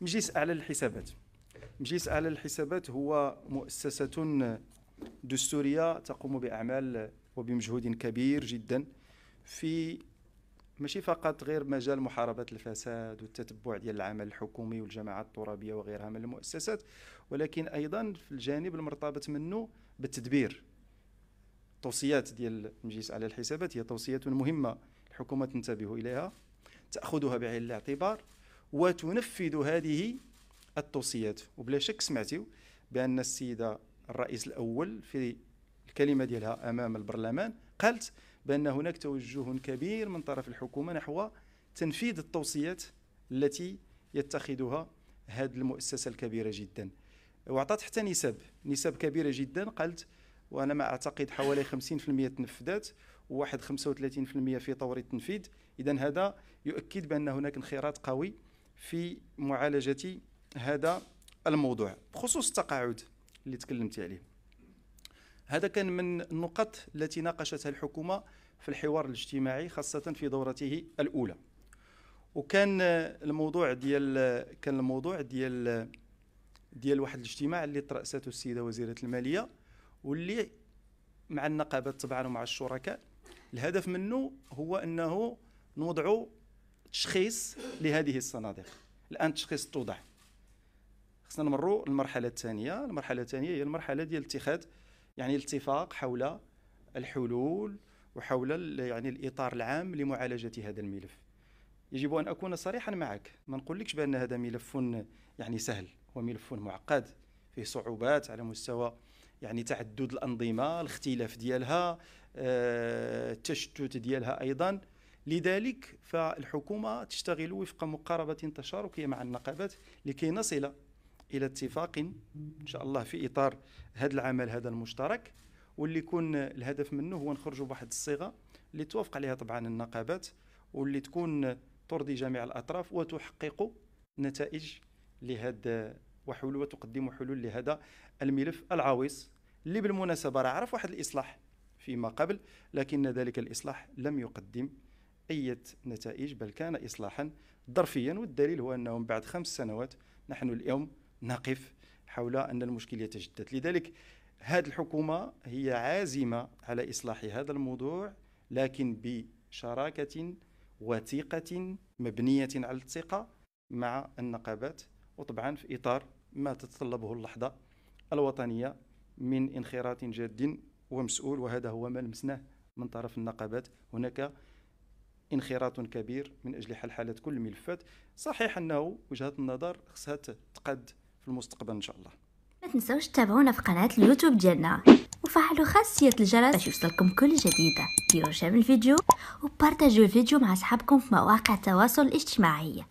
مجلس أعلى الحسابات مجلس أعلى الحسابات هو مؤسسة دستورية تقوم بأعمال وبمجهود كبير جدا في ماشي فقط غير مجال محاربة الفساد والتتبع ديال العمل الحكومي والجماعات الترابية وغيرها من المؤسسات ولكن أيضا في الجانب المرتبط منه بالتدبير التوصيات ديال مجلس على الحسابات هي توصيات مهمة الحكومة تنتبه إليها تأخذها بعين الاعتبار وتنفذ هذه التوصيات وبلا شك سمعتوا بان السيده الرئيس الاول في الكلمه ديالها امام البرلمان قالت بان هناك توجه كبير من طرف الحكومه نحو تنفيذ التوصيات التي يتخذها هذه المؤسسه الكبيره جدا وعطات حتى نسب نسب كبيره جدا قالت وانا ما اعتقد حوالي 50% تنفذت وواحد 35% في طور التنفيذ اذا هذا يؤكد بان هناك انخراط قوي في معالجة هذا الموضوع بخصوص التقاعد اللي تكلمت عليه هذا كان من النقط التي ناقشتها الحكومة في الحوار الاجتماعي خاصة في دورته الأولى وكان الموضوع ديال كان الموضوع ديال ديال واحد الاجتماع اللي ترأسته السيدة وزيرة المالية واللي مع النقابات طبعا ومع الشركاء الهدف منه هو انه نوضعوا تشخيص لهذه الصناديق الان التشخيص توضع خصنا نمروا للمرحله الثانيه المرحله الثانيه هي المرحله ديال اتخاذ يعني الاتفاق حول الحلول وحول يعني الاطار العام لمعالجه هذا الملف يجب ان اكون صريحا معك ما نقولكش بان هذا ملف يعني سهل هو ملف معقد فيه صعوبات على مستوى يعني تعدد الانظمه الاختلاف ديالها آه، التشتت ديالها ايضا لذلك فالحكومة تشتغل وفق مقاربة تشاركية مع النقابات لكي نصل إلى اتفاق إن شاء الله في إطار هذا العمل هذا المشترك واللي يكون الهدف منه هو نخرجوا بواحد الصيغة اللي توافق عليها طبعا النقابات واللي تكون ترضي جميع الأطراف وتحقق نتائج لهذا وحلول وتقدم حلول لهذا الملف العويص اللي بالمناسبة راه عرف واحد الإصلاح فيما قبل لكن ذلك الإصلاح لم يقدم أي نتائج بل كان إصلاحا ظرفيا والدليل هو أنه من بعد خمس سنوات نحن اليوم نقف حول أن المشكل يتجدد لذلك هذه الحكومة هي عازمة على إصلاح هذا الموضوع لكن بشراكة وثيقة مبنية على الثقة مع النقابات وطبعا في إطار ما تتطلبه اللحظة الوطنية من انخراط جاد ومسؤول وهذا هو ما لمسناه من طرف النقابات هناك انخراط كبير من اجل حل حاله كل الملفات صحيح انه وجهه النظر خصها تقد في المستقبل ان شاء الله ما تنساوش تتابعونا في قناه اليوتيوب ديالنا وفعلوا خاصيه الجرس باش يوصلكم كل جديده ديروا شير الفيديو وبارطاجيو الفيديو مع اصحابكم في مواقع التواصل الاجتماعي